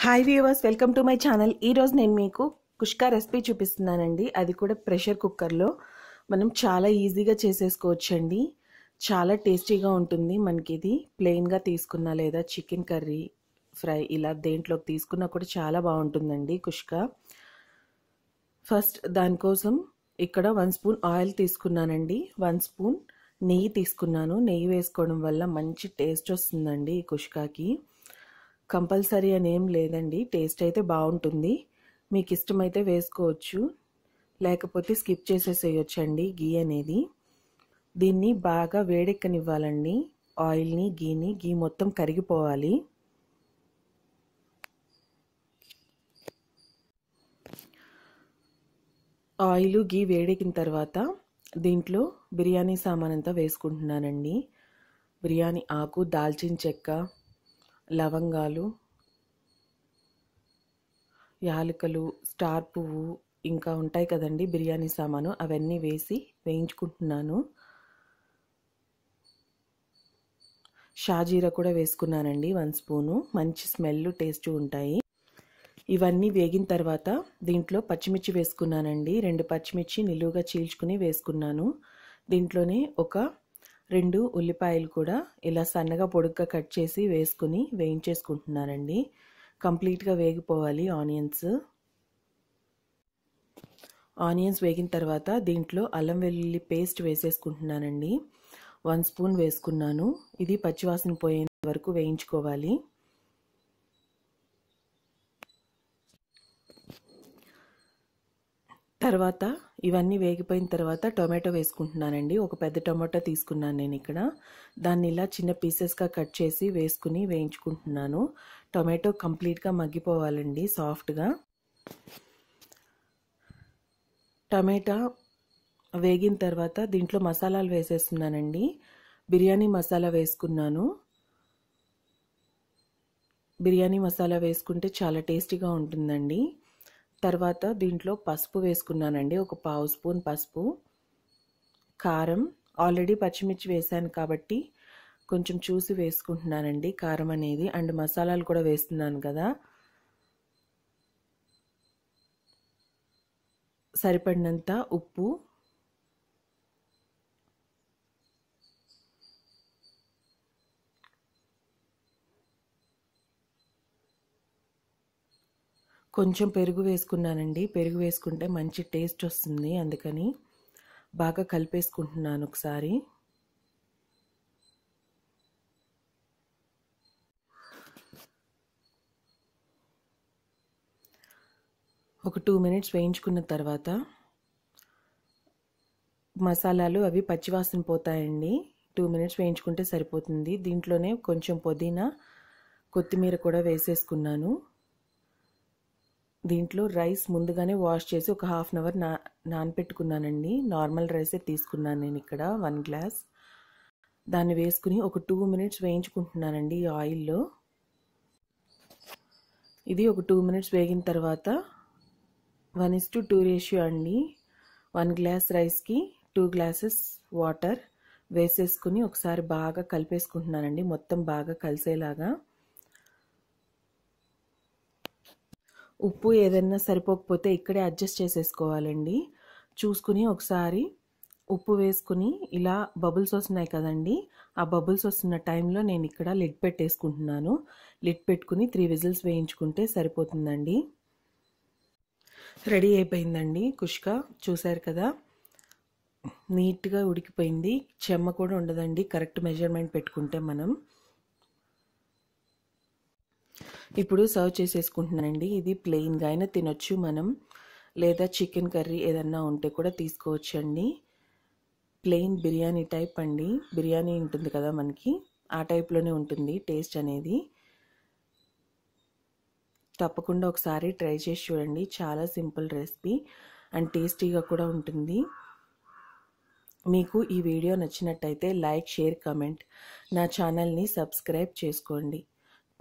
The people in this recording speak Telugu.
hi viewers welcome to my channel ఈరోజు నేను మీకు కుష్కా రెసిపీ చూపిస్తున్నానండి అది కూడా ప్రెషర్ కుక్కర్లో మనం చాలా ఈజీగా చేసేసుకోవచ్చండి చాలా టేస్టీగా ఉంటుంది మనకి ఇది ప్లెయిన్గా తీసుకున్నా లేదా చికెన్ కర్రీ ఫ్రై ఇలా దేంట్లోకి తీసుకున్నా కూడా చాలా బాగుంటుందండి కుష్కా ఫస్ట్ దానికోసం ఇక్కడ వన్ స్పూన్ ఆయిల్ తీసుకున్నానండి వన్ స్పూన్ నెయ్యి తీసుకున్నాను నెయ్యి వేసుకోవడం వల్ల మంచి టేస్ట్ వస్తుందండి ఈ కుష్కాకి కంపల్సరీ అని ఏం లేదండి టేస్ట్ అయితే బాగుంటుంది మీకు ఇష్టమైతే వేసుకోవచ్చు లేకపోతే స్కిప్ అండి గీ అనేది దీన్ని బాగా వేడెక్కనివ్వాలండి ఆయిల్ని గీని గీ మొత్తం కరిగిపోవాలి ఆయిల్ గీ వేడెక్కిన తర్వాత దీంట్లో బిర్యానీ సామాన్ అంతా వేసుకుంటున్నానండి బిర్యానీ ఆకు దాల్చిన చెక్క లవంగాలు యాలకులు స్టార్ పువ్వు ఇంకా ఉంటాయి కదండి బిర్యానీ సామాను అవన్నీ వేసి వేయించుకుంటున్నాను షాజీరా కూడా వేసుకున్నానండి వన్ స్పూను మంచి స్మెల్ టేస్ట్ ఉంటాయి ఇవన్నీ వేగిన తర్వాత దీంట్లో పచ్చిమిర్చి వేసుకున్నానండి రెండు పచ్చిమిర్చి నిలువుగా చీల్చుకుని వేసుకున్నాను దీంట్లోనే ఒక రెండు ఉల్లిపాయలు కూడా ఇలా సన్నగా పొడుగ్గా కట్ చేసి వేసుకుని వేయించేసుకుంటున్నానండి కంప్లీట్గా వేగిపోవాలి ఆనియన్స్ ఆనియన్స్ వేగిన తర్వాత దీంట్లో అల్లం వెల్లుల్లి పేస్ట్ వేసేసుకుంటున్నానండి వన్ స్పూన్ వేసుకున్నాను ఇది పచ్చివాసన పోయేంత వరకు వేయించుకోవాలి తర్వాత ఇవన్నీ వేగిపోయిన తర్వాత టొమాటో వేసుకుంటున్నానండి ఒక పెద్ద టొమాటో తీసుకున్నాను నేను ఇక్కడ దాన్ని ఇలా చిన్న పీసెస్గా కట్ చేసి వేసుకుని వేయించుకుంటున్నాను టొమాటో కంప్లీట్గా మగ్గిపోవాలండి సాఫ్ట్గా టమాటా వేగిన తర్వాత దీంట్లో మసాలాలు వేసేస్తున్నానండి బిర్యానీ మసాలా వేసుకున్నాను బిర్యానీ మసాలా వేసుకుంటే చాలా టేస్టీగా ఉంటుందండి తర్వాత దీంట్లో పసుపు వేసుకున్నానండి ఒక పావు స్పూన్ పసుపు కారం ఆల్రెడీ పచ్చిమిర్చి వేశాను కాబట్టి కొంచెం చూసి వేసుకుంటున్నానండి కారం అనేది అండ్ మసాలాలు కూడా వేస్తున్నాను కదా సరిపడినంత ఉప్పు కొంచెం పెరుగు వేసుకున్నానండి పెరుగు వేసుకుంటే మంచి టేస్ట్ వస్తుంది అందుకని బాగా కలిపేసుకుంటున్నాను ఒకసారి ఒక టూ మినిట్స్ వేయించుకున్న తర్వాత మసాలాలు అవి పచ్చివాసన పోతాయండి టూ మినిట్స్ వేయించుకుంటే సరిపోతుంది దీంట్లోనే కొంచెం పుదీనా కొత్తిమీర కూడా వేసేసుకున్నాను దీంట్లో రైస్ ముందుగానే వాష్ చేసి ఒక హాఫ్ అన్ అవర్ నా నానపెట్టుకున్నానండి నార్మల్ రైసే తీసుకున్నాను నేను ఇక్కడ వన్ గ్లాస్ దాన్ని వేసుకుని ఒక టూ మినిట్స్ వేయించుకుంటున్నానండి ఈ ఆయిల్లో ఇది ఒక టూ మినిట్స్ వేగిన తర్వాత one is to two ratio అండి వన్ గ్లాస్ రైస్కి టూ గ్లాసెస్ వాటర్ వేసేసుకుని ఒకసారి బాగా కలిపేసుకుంటున్నానండి మొత్తం బాగా కలిసేలాగా ఉప్పు ఏదైనా సరిపోకపోతే ఇక్కడే అడ్జస్ట్ చేసేసుకోవాలండి చూసుకుని ఒకసారి ఉప్పు వేసుకుని ఇలా బబుల్స్ వస్తున్నాయి కదండి ఆ బబుల్స్ వస్తున్న టైంలో నేను ఇక్కడ లిడ్ పెట్టేసుకుంటున్నాను లిడ్ పెట్టుకుని త్రీ విజిల్స్ వేయించుకుంటే సరిపోతుందండి రెడీ అయిపోయిందండి కుష్క చూశారు కదా నీట్గా ఉడికిపోయింది చెమ్మ కూడా ఉండదండి కరెక్ట్ మెజర్మెంట్ పెట్టుకుంటే మనం ఇప్పుడు సర్వ్ చేసేసుకుంటున్నానండి ఇది ప్లెయిన్గా అయినా తినొచ్చు మనం లేదా చికెన్ కర్రీ ఏదన్నా ఉంటే కూడా తీసుకోవచ్చండి ప్లెయిన్ బిర్యానీ టైప్ అండి బిర్యానీ ఉంటుంది కదా మనకి ఆ టైప్లోనే ఉంటుంది టేస్ట్ అనేది తప్పకుండా ఒకసారి ట్రై చేసి చూడండి చాలా సింపుల్ రెసిపీ అండ్ టేస్టీగా కూడా ఉంటుంది మీకు ఈ వీడియో నచ్చినట్టయితే లైక్ షేర్ కమెంట్ నా ఛానల్ని సబ్స్క్రైబ్ చేసుకోండి